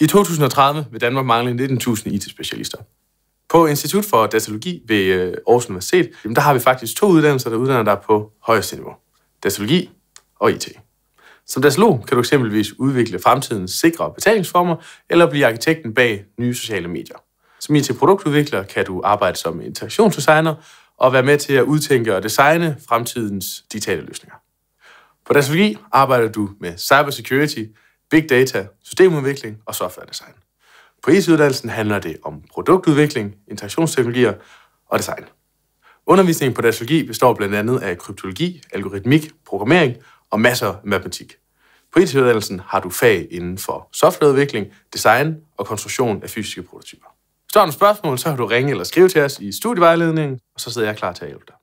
I 2030 vil Danmark mangle 19.000 IT-specialister. På Institut for Datalogi ved øh, Aarhus Universitet, jamen der har vi faktisk to uddannelser, der uddanner dig på højeste niveau. Datalogi og IT. Som datalog kan du eksempelvis udvikle fremtidens sikre betalingsformer eller blive arkitekten bag nye sociale medier. Som IT-produktudvikler kan du arbejde som interaktionsdesigner og være med til at udtænke og designe fremtidens digitale løsninger. På datalogi arbejder du med cybersecurity, big data, systemudvikling og software design. På IT-uddannelsen handler det om produktudvikling, interaktionsteknologier og design. Undervisningen på datalogi består blandt andet af kryptologi, algoritmik, programmering og masser af matematik. På IT-uddannelsen har du fag inden for softwareudvikling, design og konstruktion af fysiske prototyper. Står du spørgsmål, så har du ringe eller skrive til os i studievejledningen, og så sidder jeg klar til at hjælpe dig.